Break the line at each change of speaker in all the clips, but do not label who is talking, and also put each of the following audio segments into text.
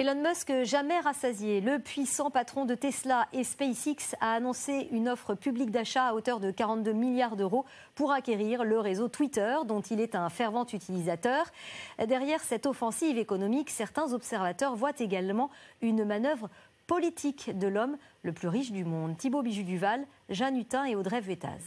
Elon Musk, jamais rassasié, le puissant patron de Tesla et SpaceX a annoncé une offre publique d'achat à hauteur de 42 milliards d'euros pour acquérir le réseau Twitter, dont il est un fervent utilisateur. Derrière cette offensive économique, certains observateurs voient également une manœuvre politique de l'homme le plus riche du monde. Thibaut Bijou-Duval, Jeanne Hutin et Audrey Vuettaz.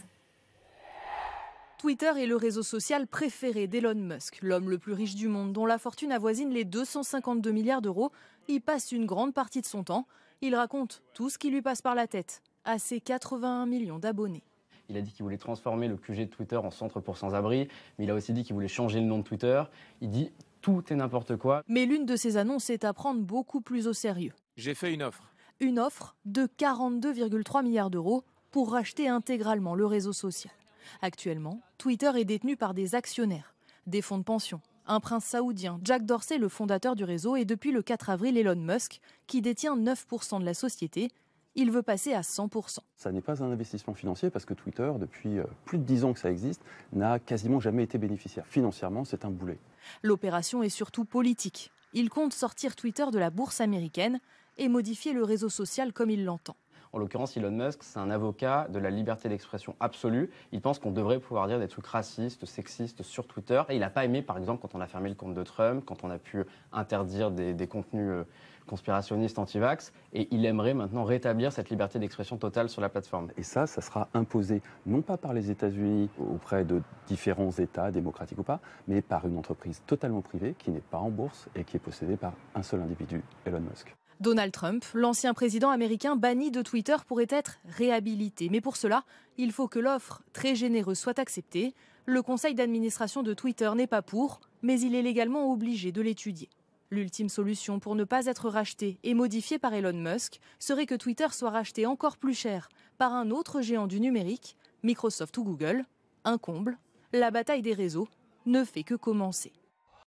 Twitter est le réseau social
préféré d'Elon Musk, l'homme le plus riche du monde, dont la fortune avoisine les 252 milliards d'euros. Il passe une grande partie de son temps. Il raconte tout ce qui lui passe par la tête à ses 81 millions d'abonnés.
Il a dit qu'il voulait transformer le QG de Twitter en centre pour sans-abri, mais il a aussi dit qu'il voulait changer le nom de Twitter. Il dit tout et n'importe quoi.
Mais l'une de ses annonces est à prendre beaucoup plus au sérieux. J'ai fait une offre. Une offre de 42,3 milliards d'euros pour racheter intégralement le réseau social. Actuellement, Twitter est détenu par des actionnaires, des fonds de pension, un prince saoudien, Jack Dorsey, le fondateur du réseau, et depuis le 4 avril, Elon Musk, qui détient 9% de la société. Il veut passer à 100%.
Ça n'est pas un investissement financier parce que Twitter, depuis euh, plus de 10 ans que ça existe, n'a quasiment jamais été bénéficiaire. Financièrement, c'est un boulet.
L'opération est surtout politique. Il compte sortir Twitter de la bourse américaine et modifier le réseau social comme il l'entend.
En l'occurrence, Elon Musk,
c'est un avocat de la liberté d'expression absolue. Il pense qu'on devrait pouvoir dire des trucs racistes, sexistes sur Twitter. Et il n'a pas aimé, par exemple, quand on a fermé le compte de Trump, quand on a pu interdire des, contenus euh, conspirationnistes anti-vax. Et il aimerait maintenant rétablir cette liberté d'expression totale sur la
plateforme. Et ça, ça sera imposé, non pas par les États-Unis auprès de différents États, démocratiques ou pas, mais par une entreprise totalement privée qui n'est pas en bourse et qui est possédée par un seul individu, Elon Musk.
Donald Trump, l'ancien président américain banni de Twitter, pourrait être réhabilité. Mais pour cela, il faut que l'offre très généreuse soit acceptée. Le conseil d'administration de Twitter n'est pas pour, mais il est légalement obligé de l'étudier. L'ultime solution pour ne pas être racheté et modifié par Elon Musk serait que Twitter soit racheté encore plus cher par un autre géant du numérique, Microsoft ou Google. Un comble, la bataille des réseaux ne fait que commencer.